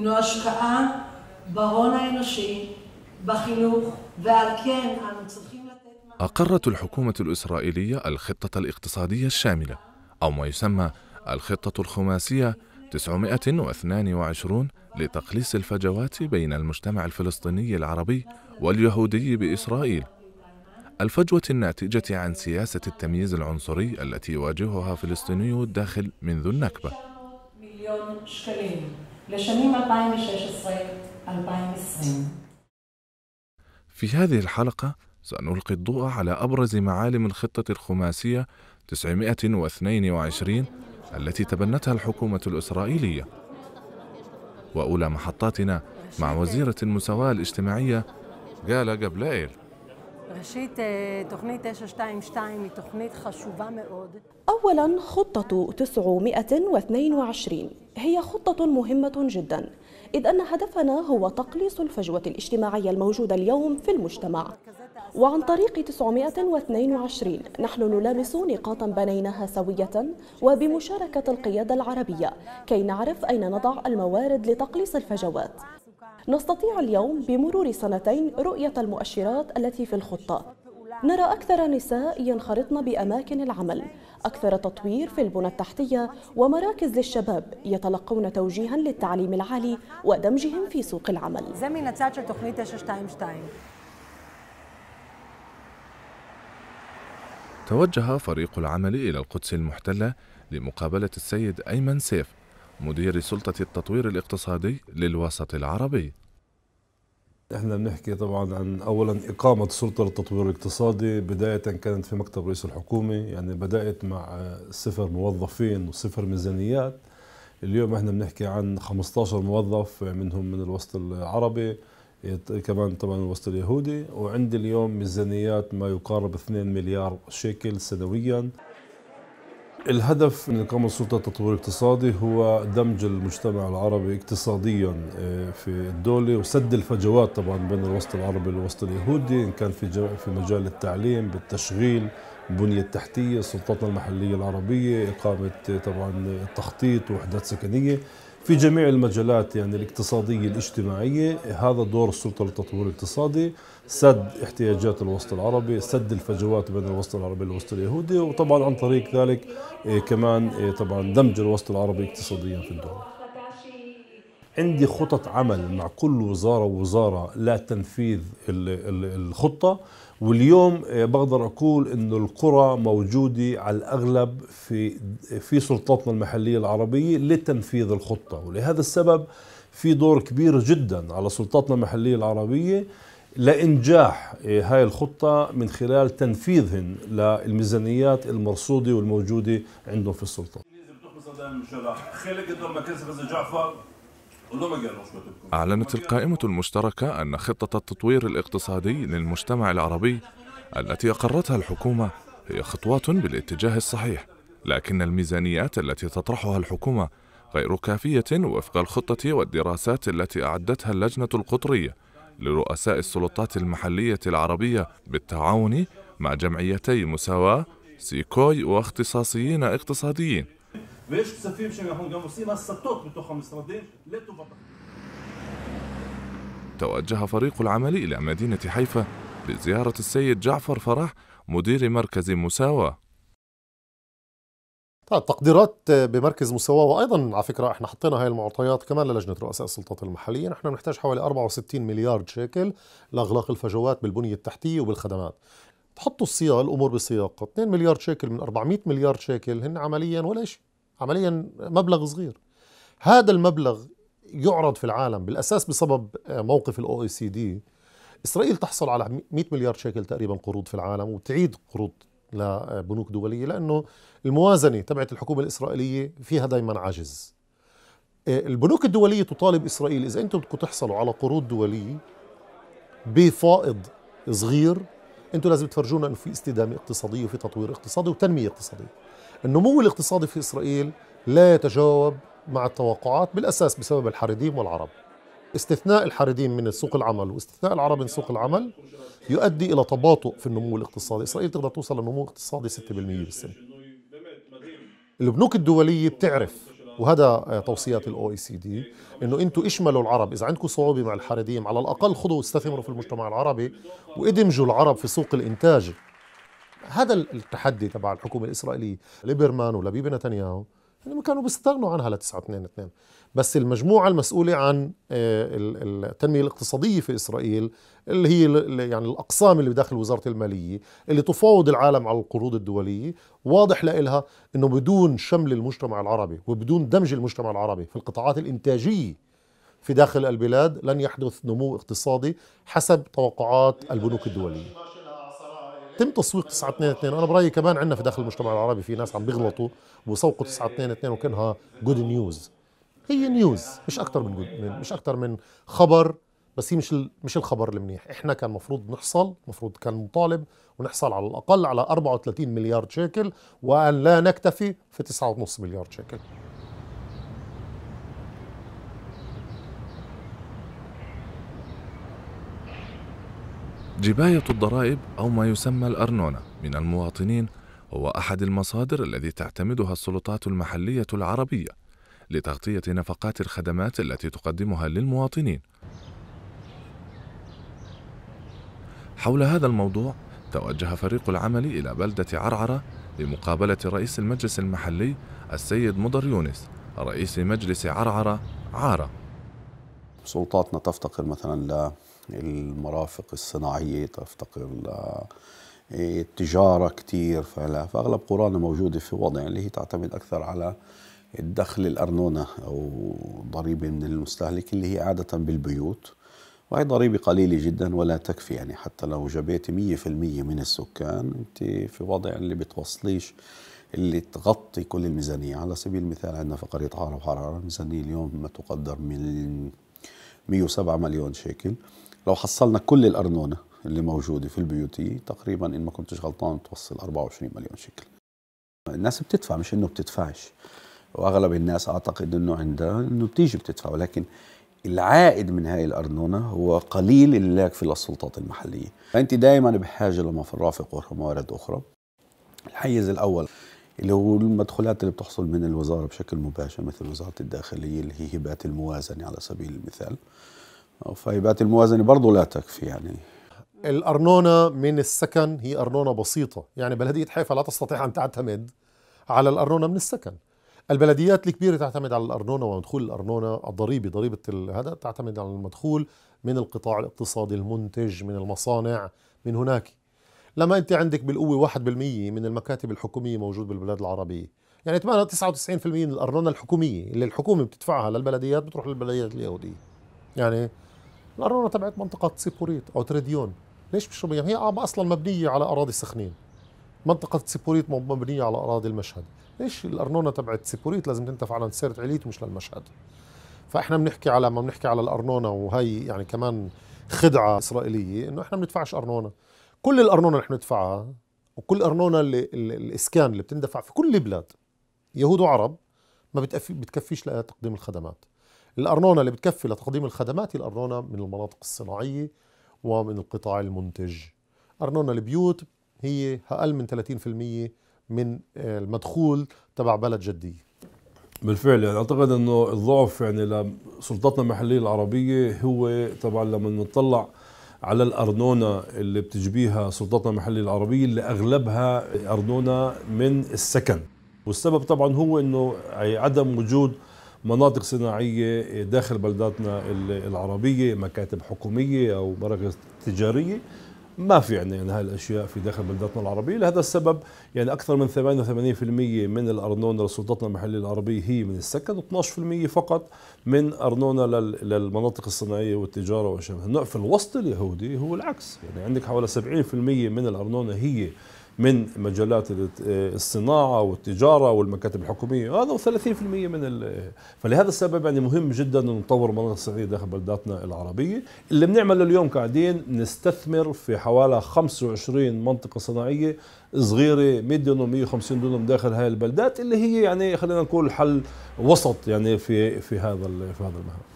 הינו השקעה בהון האנושי, בחינוך, ועל כן אנו צריכים לתת... أقرت الحكومة الإسرائيلية الخطة الاقتصادية الشاملة أو ما يسمى الخطة الخماسية 922 لتقليص الفجوات بين المجتمع الفلسطيني العربي واليهودي بإسرائيل الفجوة الناتجة عن سياسة التمييز العنصري التي يواجهها فلسطينيو الداخل منذ النكبة لشنين 2016-2020. في هذه الحلقة سنلقي الضوء على أبرز معالم الخطة الخماسية 922 التي تبنتها الحكومة الإسرائيلية وأولى محطاتنا مع وزيرة المساواة الاجتماعية جالا إيل ראשית, תוכנית 922 היא תוכנית חשובה מאוד. أولا خطة 922 هي خطة مهمة جدا إذ أن هدفنا هو تقليص الفجوة الاجتماعية الموجودة اليوم في المجتمع وعن طريق 922 نحن نلامس نقاطا بنيناها سوية وبمشاركة القيادة العربية كي نعرف أين نضع الموارد لتقليص الفجوات نستطيع اليوم بمرور سنتين رؤية المؤشرات التي في الخطة نرى أكثر نساء ينخرطن بأماكن العمل أكثر تطوير في البنى التحتية ومراكز للشباب يتلقون توجيها للتعليم العالي ودمجهم في سوق العمل توجه فريق العمل إلى القدس المحتلة لمقابلة السيد أيمن سيف مدير سلطة التطوير الاقتصادي للوسط العربي احنا بنحكي طبعا عن اولا اقامه سلطه للتطوير الاقتصادي بدايه كانت في مكتب رئيس الحكومه يعني بدات مع صفر موظفين وصفر ميزانيات اليوم احنا بنحكي عن 15 موظف منهم من الوسط العربي كمان طبعا الوسط اليهودي وعندي اليوم ميزانيات ما يقارب 2 مليار شيكل سنويا الهدف من إقامة سلطة تطوير اقتصادي هو دمج المجتمع العربي اقتصاديا آه، في الدولة وسد الفجوات طبعا بين الوسط العربي والوسط اليهودي إن كان في في مجال التعليم بالتشغيل البنية التحتية سلطاتنا المحلية العربية إقامة آه، طبعا آه، التخطيط ووحدات سكنية في جميع المجالات يعني الاقتصادية الاجتماعية هذا دور السلطة للتطوير الاقتصادي سد احتياجات الوسط العربي سد الفجوات بين الوسط العربي والوسط اليهودي وطبعا عن طريق ذلك إيه، كمان إيه، طبعا دمج الوسط العربي اقتصاديا في الدولة عندي خطط عمل مع كل وزارة ووزارة لتنفيذ الخطة واليوم آه، بقدر اقول انه القرى موجوده على الاغلب في في سلطاتنا المحليه العربيه لتنفيذ الخطه ولهذا السبب في دور كبير جدا على سلطاتنا المحليه العربيه لإنجاح آه، هاي الخطة من خلال تنفيذهن للميزانيات المرصودة والموجودة عندهم في السلطة خلق جعفر أعلنت القائمة المشتركة أن خطة التطوير الاقتصادي للمجتمع العربي التي أقرتها الحكومة هي خطوات بالاتجاه الصحيح، لكن الميزانيات التي تطرحها الحكومة غير كافية وفق الخطة والدراسات التي أعدتها اللجنة القطرية لرؤساء السلطات المحلية العربية بالتعاون مع جمعيتي مساواة سيكوي واختصاصيين اقتصاديين ויש כספים שאנחנו גם עושים הסטות בתוך המשרדים לטובת... توجه فريق العمل إلى مدينة حيفا لزيارة السيد جعفر فرح مدير مركز مساواة طيب تقديرات بمركز مساواة وأيضا على فكرة احنا حطينا هاي المعطيات كمان للجنة رؤساء السلطات المحلية نحن بنحتاج حوالي 64 مليار شيكل لإغلاق الفجوات بالبنية التحتية وبالخدمات تحطوا السياق الأمور بسياقها 2 مليار شيكل من 400 مليار شيكل هن عمليا ولا شيء عمليا مبلغ صغير هذا المبلغ يعرض في العالم بالاساس بسبب آه، موقف الاو اي سي دي اسرائيل تحصل على 100 مليار شيكل تقريبا قروض في العالم وتعيد قروض لبنوك دوليه لانه الموازنه تبعت الحكومه الاسرائيليه فيها دائما عجز آه، البنوك الدوليه تطالب اسرائيل اذا انتم بدكم تحصلوا على قروض دوليه بفائض صغير انتم لازم تفرجونا انه في استدامه اقتصاديه وفي تطوير اقتصادي وتنميه اقتصاديه النمو الاقتصادي في إسرائيل لا يتجاوب مع التوقعات بالأساس بسبب الحريديم والعرب استثناء الحريديم من سوق العمل واستثناء العرب من سوق العمل يؤدي إلى تباطؤ في النمو الاقتصادي إسرائيل تقدر توصل لنمو اقتصادي 6% بالسنة البنوك الدولية بتعرف وهذا توصيات الاو اي سي دي انه انتم اشملوا العرب اذا عندكم صعوبه مع الحريديم على الاقل خذوا استثمروا في المجتمع العربي وادمجوا العرب في سوق الانتاج هذا التحدي تبع الحكومه الاسرائيليه ليبرمان ولبيب نتنياهو هم يعني كانوا بيستغنوا عنها ل 922 بس المجموعه المسؤوله عن آه، التنميه الاقتصاديه في اسرائيل اللي هي يعني الاقسام اللي بداخل وزاره الماليه اللي تفاوض العالم على القروض الدوليه واضح لها انه بدون شمل المجتمع العربي وبدون دمج المجتمع العربي في القطاعات الانتاجيه في داخل البلاد لن يحدث نمو اقتصادي حسب توقعات البنوك الدوليه تم تسويق 922 انا برايي كمان عندنا في داخل المجتمع العربي في ناس عم بيغلطوا وبيسوقوا 922 وكانها جود نيوز هي نيوز مش اكثر من, من مش اكثر من خبر بس هي مش مش الخبر المنيح احنا كان المفروض نحصل المفروض كان مطالب ونحصل على الاقل على 34 مليار شيكل وان لا نكتفي في 9.5 مليار شيكل جباية الضرائب أو ما يسمى الأرنونة من المواطنين هو أحد المصادر التي تعتمدها السلطات المحلية العربية لتغطية نفقات الخدمات التي تقدمها للمواطنين. حول هذا الموضوع توجه فريق العمل إلى بلدة عرعرة لمقابلة رئيس المجلس المحلي السيد مضر يونس رئيس مجلس عرعرة عارة سلطاتنا تفتقر مثلا المرافق الصناعيه تفتقر إيه، التجاره كثير فاغلب قرانا موجوده في وضع اللي هي تعتمد اكثر على الدخل الارنونه او ضريبه من المستهلك اللي هي عاده بالبيوت وهي ضريبه قليله جدا ولا تكفي يعني حتى لو جبيتي 100% من السكان انت في وضع اللي بتوصليش اللي تغطي كل الميزانيه على سبيل المثال عندنا في قريه عرب وحرارة الميزانيه اليوم ما تقدر من 107 مليون شيكل لو حصلنا كل الأرنونة اللي موجودة في البيوتي تقريبا إن ما كنتش غلطان توصل 24 مليون شكل الناس بتدفع مش إنه بتدفعش وأغلب الناس أعتقد إنه عندها إنه بتيجي بتدفع ولكن العائد من هاي الأرنونة هو قليل اللي لك في السلطات المحلية فأنت دائما بحاجة لمرافق وموارد أخرى الحيز الأول اللي هو المدخولات اللي بتحصل من الوزارة بشكل مباشر مثل وزارة الداخلية اللي هي هبات الموازنة على سبيل المثال فهيبات الموازنه برضه لا تكفي يعني الأرنونة من السكن هي أرنونة بسيطة يعني بلدية حيفا لا تستطيع أن تعتمد على الأرنونة من السكن البلديات الكبيرة تعتمد على الأرنونة ومدخول الأرنونة الضريبي ضريبة هذا تعتمد على المدخول من القطاع الاقتصادي المنتج من المصانع من هناك لما أنت عندك بالقوة 1% من المكاتب الحكومية موجود بالبلاد العربية يعني 98% من الأرنونة الحكومية اللي الحكومة بتدفعها للبلديات بتروح للبلديات اليهودية يعني الأرنونة تبعت منطقة سيبوريت أو تريديون ليش بيشربوا يعني هي أصلا مبنية على أراضي سخنين منطقة سيبوريت مبنية على أراضي المشهد ليش الأرنونة تبعت سيبوريت لازم تنتفع عن سيرة عليت ومش للمشهد فإحنا بنحكي على ما بنحكي على الأرنونة وهي يعني كمان خدعة إسرائيلية إنه إحنا بندفعش أرنونة كل الأرنونة اللي إحنا ندفعها وكل أرنونة اللي الإسكان اللي بتندفع في كل البلاد يهود وعرب ما بتكفيش لتقديم الخدمات الأرنونة اللي بتكفي لتقديم الخدمات هي الأرنونة من المناطق الصناعية ومن القطاع المنتج أرنونة البيوت هي أقل من 30% من المدخول تبع بلد جدية بالفعل يعني اعتقد انه الضعف يعني لسلطاتنا المحليه العربيه هو طبعا لما نطلع على الارنونه اللي بتجبيها سلطاتنا المحليه العربيه اللي اغلبها ارنونه من السكن والسبب طبعا هو انه عدم وجود مناطق صناعية داخل بلداتنا العربية مكاتب حكومية أو مراكز تجارية ما في عندنا يعني, يعني هالاشياء في داخل بلداتنا العربيه لهذا السبب يعني اكثر من 88% من الارنونه لسلطاتنا المحليه العربيه هي من السكن و12% فقط من ارنونه للمناطق الصناعيه والتجاره والشمال النوع في الوسط اليهودي هو العكس يعني عندك حوالي 70% من الارنونه هي من مجالات الصناعة والتجارة والمكاتب الحكومية هذا 30% من فلهذا السبب يعني مهم جدا أن نطور المناطق صناعية داخل بلداتنا العربية اللي بنعمله اليوم قاعدين نستثمر في حوالي 25 منطقة صناعية صغيرة 100 دونم 150 دونم داخل هاي البلدات اللي هي يعني خلينا نقول حل وسط يعني في في هذا في هذا المهام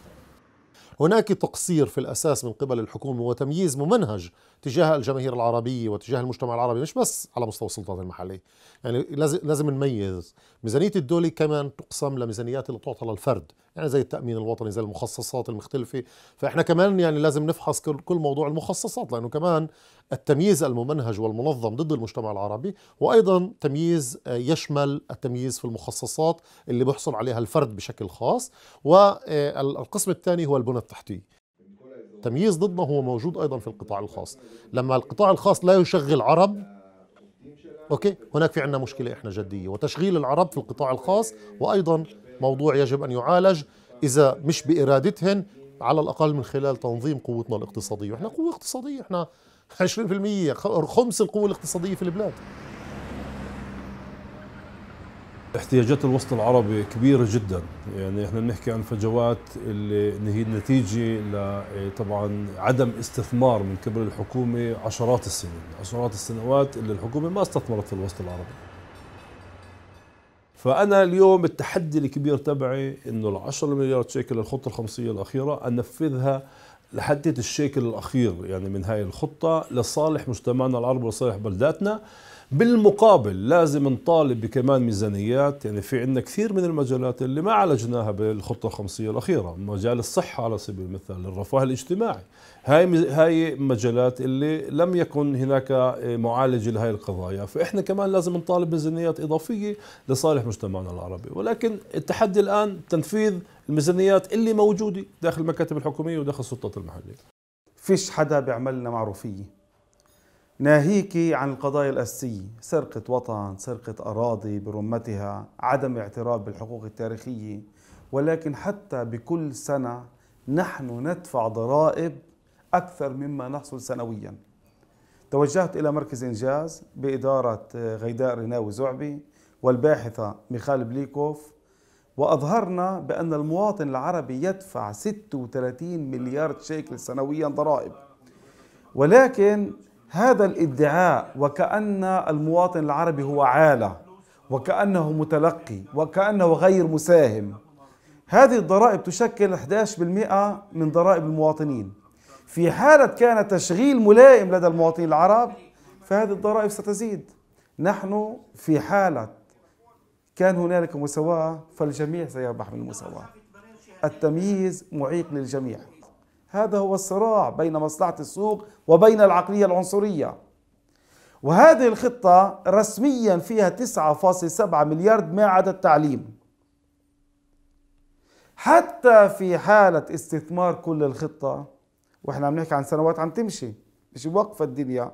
هناك تقصير في الأساس من قبل الحكومة وتمييز ممنهج تجاه الجماهير العربية وتجاه المجتمع العربي مش بس على مستوى السلطات المحلية يعني لازم نميز ميزانية الدولة كمان تقسم لميزانيات اللي تعطى للفرد يعني زي التامين الوطني زي المخصصات المختلفه فاحنا كمان يعني لازم نفحص كل موضوع المخصصات لانه كمان التمييز الممنهج والمنظم ضد المجتمع العربي وايضا تمييز آه، يشمل التمييز في المخصصات اللي بيحصل عليها الفرد بشكل خاص والقسم آه، الثاني هو البنى التحتيه التمييز ضدنا هو موجود ايضا في القطاع الخاص لما القطاع الخاص لا يشغل عرب اوكي هناك في عندنا مشكله احنا جديه وتشغيل العرب في القطاع الخاص وايضا موضوع يجب أن يعالج إذا مش بإرادتهن على الأقل من خلال تنظيم قوتنا الاقتصادية وإحنا قوة اقتصادية إحنا 20% خمس القوة الاقتصادية في البلاد احتياجات الوسط العربي كبيرة جدا يعني احنا بنحكي عن فجوات اللي هي نتيجة طبعا عدم استثمار من قبل الحكومة عشرات السنين عشرات السنوات اللي الحكومة ما استثمرت في الوسط العربي فانا اليوم التحدي الكبير تبعي انه ال 10 مليار شيكل الخطه الخمسيه الاخيره انفذها لحديت الشيكل الاخير يعني من هاي الخطه لصالح مجتمعنا العربي ولصالح بلداتنا بالمقابل لازم نطالب بكمان ميزانيات يعني في عندنا كثير من المجالات اللي ما عالجناها بالخطه الخمسيه الاخيره مجال الصحه على سبيل المثال الرفاه الاجتماعي هاي هاي مجالات اللي لم يكن هناك معالج لهي القضايا فاحنا كمان لازم نطالب بميزانيات اضافيه لصالح مجتمعنا العربي ولكن التحدي الان تنفيذ الميزانيات اللي موجوده داخل المكاتب الحكوميه وداخل السلطات المحليه فيش حدا بيعملنا معروفيه ناهيك عن القضايا الأساسية سرقة وطن سرقة أراضي برمتها عدم اعتراف بالحقوق التاريخية ولكن حتى بكل سنة نحن ندفع ضرائب أكثر مما نحصل سنويا توجهت إلى مركز إنجاز بإدارة غيداء رناوي زعبي والباحثة ميخال بليكوف وأظهرنا بأن المواطن العربي يدفع 36 مليار شيكل سنويا ضرائب ولكن هذا الادعاء وكأن المواطن العربي هو عالة وكأنه متلقي وكأنه غير مساهم هذه الضرائب تشكل 11% من ضرائب المواطنين في حالة كان تشغيل ملائم لدى المواطنين العرب فهذه الضرائب ستزيد نحن في حالة كان هنالك مساواة فالجميع سيربح من المساواة التمييز معيق للجميع هذا هو الصراع بين مصلحة السوق وبين العقلية العنصرية وهذه الخطة رسميا فيها 9.7 مليار ما عدا التعليم حتى في حالة استثمار كل الخطة واحنا عم نحكي عن سنوات عم تمشي مش واقفة الدنيا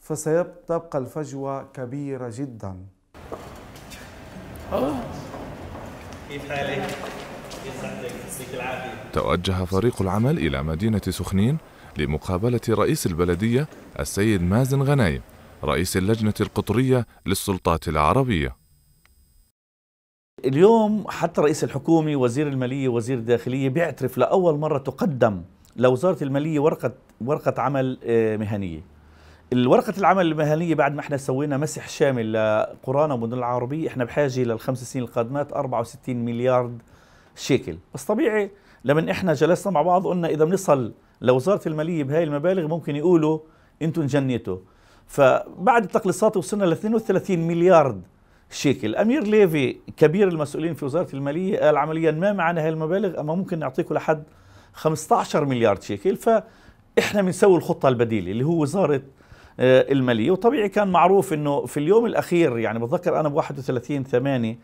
فسيبقى الفجوة كبيرة جدا كيف حالك؟ توجه فريق العمل إلى مدينة سخنين لمقابلة رئيس البلدية السيد مازن غنايم رئيس اللجنة القطرية للسلطات العربية اليوم حتى رئيس الحكومة وزير المالية وزير الداخلية بيعترف لأول مرة تقدم لوزارة المالية ورقة, ورقة عمل آه، مهنية الورقة العمل المهنية بعد ما احنا سوينا مسح شامل لقرانا ومدن العربية احنا بحاجة للخمس سنين القادمات 64 مليار شيكل بس طبيعي لما احنا جلسنا مع بعض قلنا اذا بنصل لوزاره الماليه بهاي المبالغ ممكن يقولوا انتم جنيتوا فبعد التقليصات وصلنا ل 32 مليار شيكل امير ليفي كبير المسؤولين في وزاره الماليه قال عمليا ما معنا هاي المبالغ اما ممكن نعطيكم لحد 15 مليار شيكل فاحنا بنسوي الخطه البديله اللي هو وزاره آه، الماليه وطبيعي كان معروف انه في اليوم الاخير يعني بتذكر انا ب 31 8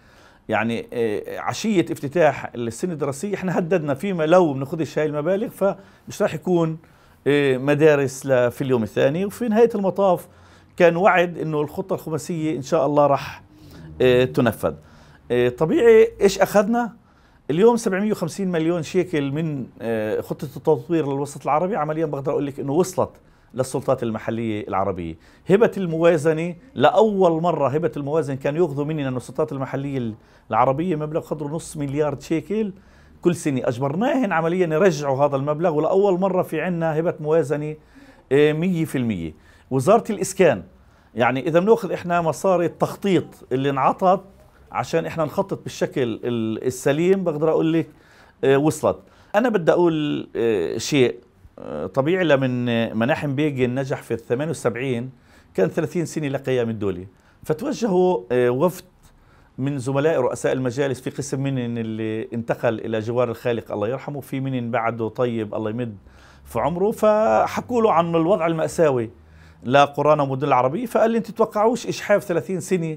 يعني آه، عشية افتتاح السنة الدراسية احنا هددنا فيما لو بناخدش هاي المبالغ فمش راح يكون آه، مدارس في اليوم الثاني وفي نهاية المطاف كان وعد انه الخطة الخماسية ان شاء الله راح آه، تنفذ طبيعي ايش اخذنا اليوم 750 مليون شيكل من خطة التطوير للوسط العربي عمليا بقدر اقول لك انه وصلت للسلطات المحلية العربية هبة الموازنة لأول مرة هبة الموازنة كان يأخذوا مني أن السلطات المحلية العربية مبلغ قدره نص مليار شيكل كل سنة أجبرناهن عمليا يرجعوا هذا المبلغ ولأول مرة في عنا هبة موازنة 100% آه، وزارة الإسكان يعني إذا بناخذ إحنا مصاري التخطيط اللي انعطت عشان إحنا نخطط بالشكل السليم بقدر أقول لك آه، وصلت أنا بدي أقول آه، شيء طبيعي لما مناحم بيجن نجح في ال 78 كان 30 سنه لقيام الدوله فتوجهوا آه، وفد من زملاء رؤساء المجالس في قسم من اللي انتقل الى جوار الخالق الله يرحمه في من بعده طيب الله يمد في عمره فحكوا له عن الوضع المأساوي لقرانا ومدن العربية فقال لي انت تتوقعوش إشحاف 30 سنة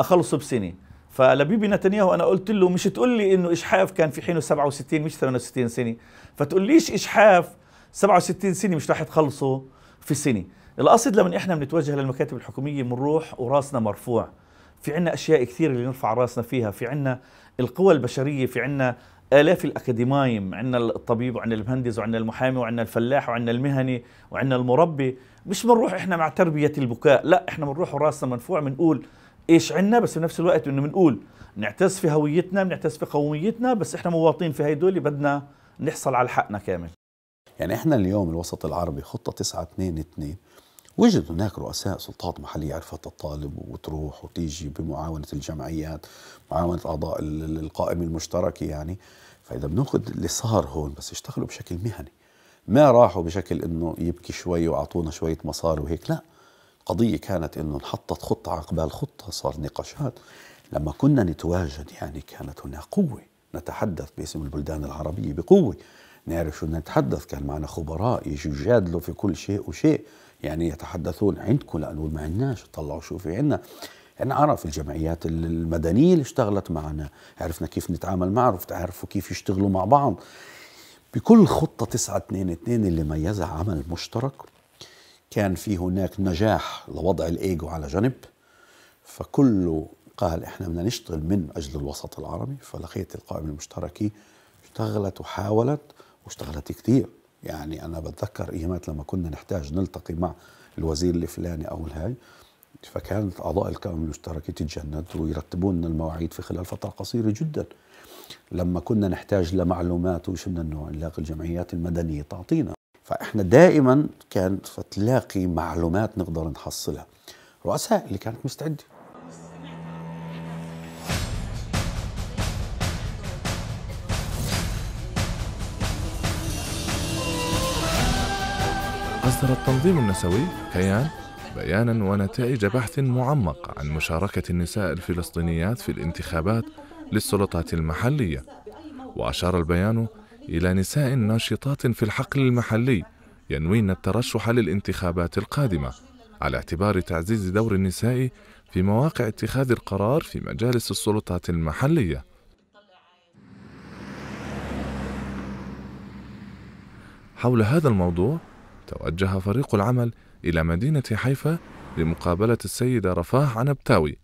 أخلصه بسنة فلبيبي نتنياهو أنا قلت له مش تقول لي إنه إشحاف كان في حينه 67 مش 68 سنة فتقول ليش إشحاف 67 سنه مش رح تخلصوا في سنه القصد لما احنا بنتوجه للمكاتب الحكوميه بنروح وراسنا مرفوع في عنا اشياء كثير اللي نرفع راسنا فيها في عنا القوى البشريه في عنا آلاف الأكاديمايم عندنا الطبيب وعندنا المهندس وعندنا المحامي وعندنا الفلاح وعندنا المهني وعندنا المربي مش بنروح إحنا مع تربية البكاء لا إحنا بنروح وراسنا منفوع بنقول إيش عندنا بس بنفس الوقت إنه بنقول نعتز في هويتنا بنعتز في قوميتنا بس إحنا مواطنين في هيدول بدنا نحصل على حقنا كامل يعني احنا اليوم الوسط العربي خطه 922 وجد هناك رؤساء سلطات محلية عرفت الطالب وتروح وتيجي بمعاونة الجمعيات معاونة أعضاء القائمة المشتركة يعني فإذا بناخذ اللي صار هون بس اشتغلوا بشكل مهني ما راحوا بشكل انه يبكي شوي واعطونا شويه مصاري وهيك لا القضيه كانت انه انحطت خطه عقبال خطه صار نقاشات لما كنا نتواجد يعني كانت هناك قوه نتحدث باسم البلدان العربيه بقوه نعرف شو بدنا نتحدث كان معنا خبراء يجوا يجادلوا في كل شيء وشيء يعني يتحدثون عندكم لانه ما عندناش طلعوا شو في عندنا يعني عرف الجمعيات المدنية اللي اشتغلت معنا عرفنا كيف نتعامل معه عرفوا كيف يشتغلوا مع بعض بكل خطة اثنين اللي ميزها عمل مشترك كان في هناك نجاح لوضع الايجو على جنب فكله قال احنا بدنا نشتغل من اجل الوسط العربي فلقيت القائمه المشتركه اشتغلت وحاولت واشتغلت كثير يعني انا بتذكر ايامات لما كنا نحتاج نلتقي مع الوزير الفلاني او الهاي فكانت اعضاء الكامل المشتركه تتجند ويرتبوا لنا المواعيد في خلال فتره قصيره جدا لما كنا نحتاج لمعلومات وش من النوع نلاقي الجمعيات المدنيه تعطينا فاحنا دائما كانت فتلاقي معلومات نقدر نحصلها رؤساء اللي كانت مستعده أثر التنظيم النسوي كيان بيانا ونتائج بحث معمق عن مشاركة النساء الفلسطينيات في الانتخابات للسلطات المحلية وأشار البيان إلى نساء ناشطات في الحقل المحلي ينوين الترشح للانتخابات القادمة على اعتبار تعزيز دور النساء في مواقع اتخاذ القرار في مجالس السلطات المحليه حول هذا الموضوع توجه فريق العمل إلى مدينة حيفا لمقابلة السيدة رفاه عنبتاوي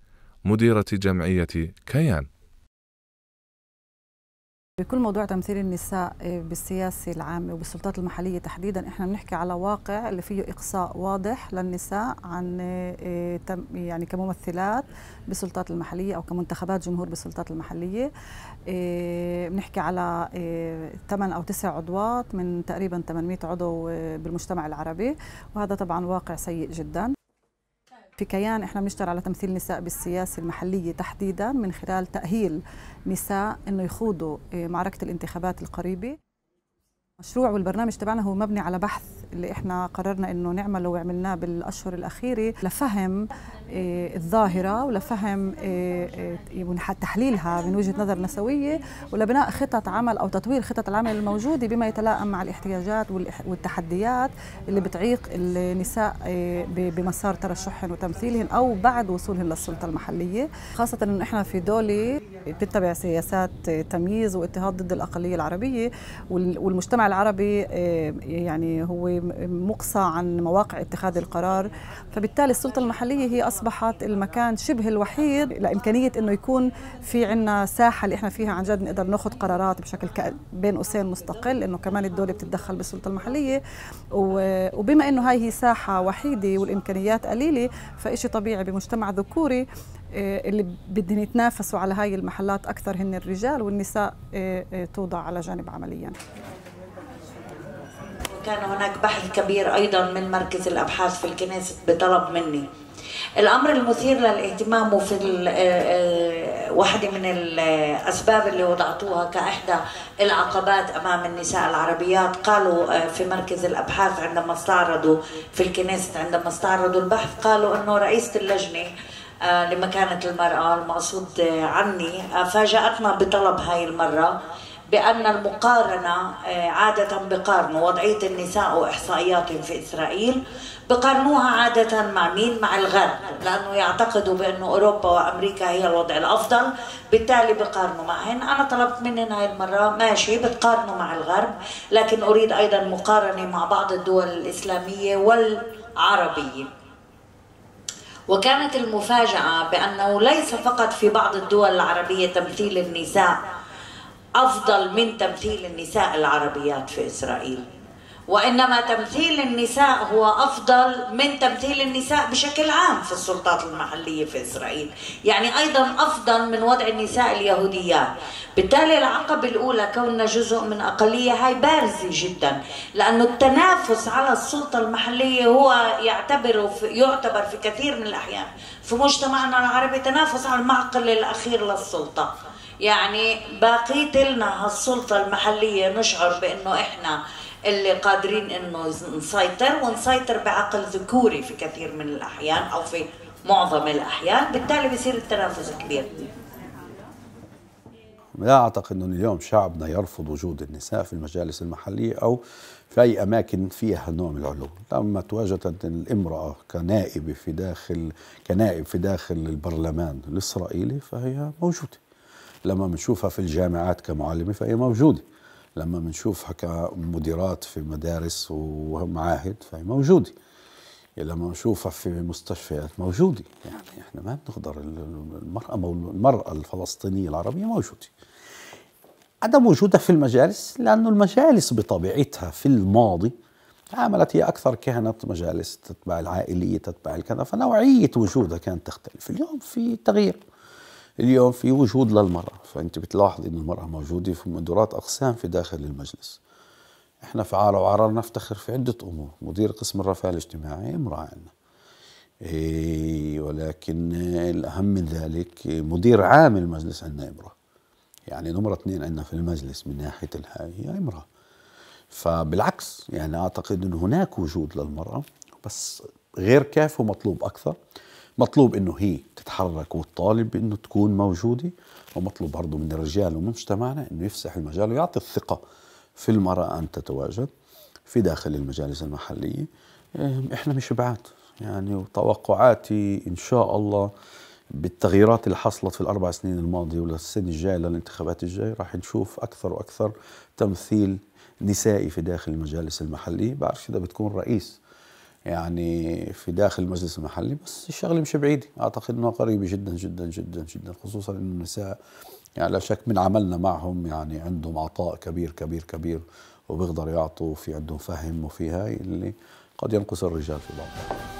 مديرة جمعية كيان بكل موضوع تمثيل النساء آه، بالسياسة العامة وبالسلطات المحلية تحديدا احنا بنحكي على واقع اللي فيه إقصاء واضح للنساء عن آه، آه، يعني كممثلات بالسلطات المحلية أو كمنتخبات جمهور بالسلطات المحلية بنحكي على 8 أو 9 عضوات من تقريبا 800 عضو بالمجتمع العربي وهذا طبعا واقع سيء جدا في كيان احنا بنشتغل على تمثيل النساء بالسياسه المحليه تحديدا من خلال تاهيل نساء انه يخوضوا إيه، معركه الانتخابات القريبه المشروع والبرنامج تبعنا هو مبني على بحث اللي احنا قررنا انه نعمله وعملناه بالاشهر الاخيره لفهم إيه، الظاهره ولفهم إيه، إيه، تحليلها من وجهه نظر نسويه ولبناء خطط عمل او تطوير خطط العمل الموجوده بما يتلائم مع الاحتياجات والتحديات اللي بتعيق النساء بمسار ترشحهن وتمثيلهن او بعد وصولهن للسلطه المحليه خاصه انه احنا في دوله بتتبع سياسات تمييز واضطهاد ضد الاقليه العربيه والمجتمع العربي يعني هو مقصى عن مواقع اتخاذ القرار فبالتالي السلطة المحلية هي أصبحت المكان شبه الوحيد لإمكانية أنه يكون في عنا ساحة اللي إحنا فيها عن جد نقدر ناخذ قرارات بشكل بين قوسين مستقل أنه كمان الدولة بتتدخل بالسلطة المحلية وبما أنه هاي هي ساحة وحيدة والإمكانيات قليلة فإشي طبيعي بمجتمع ذكوري آه، اللي بدهم يتنافسوا على هاي المحلات أكثر هن الرجال والنساء آه، آه، توضع على جانب عمليا كان هناك بحث كبير أيضا من مركز الأبحاث في الكنيسة بطلب مني الأمر المثير للاهتمام وفي آه، آه، واحدة من الأسباب اللي وضعتوها كإحدى العقبات أمام النساء العربيات قالوا آه، في مركز الأبحاث عندما استعرضوا في الكنيسة عندما استعرضوا البحث قالوا أنه رئيسة اللجنة لمكانة المرأة المقصود عني فاجأتنا بطلب هاي المرة بأن المقارنة آه، عادة بقارنوا وضعية النساء وإحصائياتهم في إسرائيل بقارنوها عادة مع مين؟ مع الغرب لأنه يعتقدوا بأنه أوروبا وأمريكا هي الوضع الأفضل بالتالي بقارنوا معهن أنا طلبت منهن هاي المرة ماشي بتقارنوا مع الغرب لكن أريد أيضا مقارنة مع بعض الدول الإسلامية والعربية وكانت المفاجأة بأنه ليس فقط في بعض الدول العربية تمثيل النساء أفضل من تمثيل النساء العربيات في إسرائيل وإنما تمثيل النساء هو أفضل من تمثيل النساء بشكل عام في السلطات المحلية في إسرائيل يعني أيضا أفضل من وضع النساء اليهوديات بالتالي العقبة الأولى كوننا جزء من أقلية هاي بارزة جدا لأنه التنافس على السلطة المحلية هو يعتبر في يعتبر في كثير من الأحيان في مجتمعنا العربي تنافس على المعقل الأخير للسلطة يعني باقيت لنا هالسلطه المحليه نشعر بانه احنا اللي قادرين انه نسيطر ونسيطر بعقل ذكوري في كثير من الاحيان او في معظم الاحيان بالتالي بيصير التنافس كبير لا اعتقد انه اليوم شعبنا يرفض وجود النساء في المجالس المحليه او في اي اماكن فيها نوع من العلو لما تواجدت الامراه كنائبه في داخل كنائب في داخل البرلمان الاسرائيلي فهي موجوده لما بنشوفها في الجامعات كمعلمه فهي موجوده لما بنشوفها كمديرات في مدارس ومعاهد فهي موجوده لما بنشوفها في مستشفيات موجوده يعني احنا ما بنقدر المراه المراه الفلسطينيه العربيه موجوده عدم وجودها في المجالس لأن المجالس بطبيعتها في الماضي عملت هي أكثر كهنة مجالس تتبع العائلية تتبع الكذا فنوعية وجودها كانت تختلف اليوم في تغيير اليوم في وجود للمرأة فأنت بتلاحظ أن المرأة موجودة في مدورات أقسام في داخل المجلس احنا في عارة وعارة نفتخر في عدة أمور مدير قسم الرفاه الاجتماعي امرأة عندنا إيه ولكن الأهم من ذلك مدير عام المجلس عندنا امرأة يعني نمرة اثنين عندنا في المجلس من ناحية الهاي هي امرأة فبالعكس يعني أعتقد أن هناك وجود للمرأة بس غير كافي ومطلوب أكثر مطلوب انه هي تتحرك والطالب انه تكون موجوده ومطلوب برضه من الرجال ومن مجتمعنا انه يفسح المجال ويعطي الثقه في المراه ان تتواجد في داخل المجالس المحليه آه، احنا مش بعاد يعني وتوقعاتي ان شاء الله بالتغييرات اللي حصلت في الاربع سنين الماضيه وللسنه الجايه للانتخابات الجايه راح نشوف اكثر واكثر تمثيل نسائي في داخل المجالس المحليه بعرفش اذا بتكون رئيس يعني في داخل المجلس المحلي بس الشغله مش بعيده اعتقد انها قريبه جدا جدا جدا جدا خصوصا انه النساء يعني لا شك من عملنا معهم يعني عندهم عطاء كبير كبير كبير وبيقدروا يعطوا في عندهم فهم وفي هاي اللي قد ينقص الرجال في بعض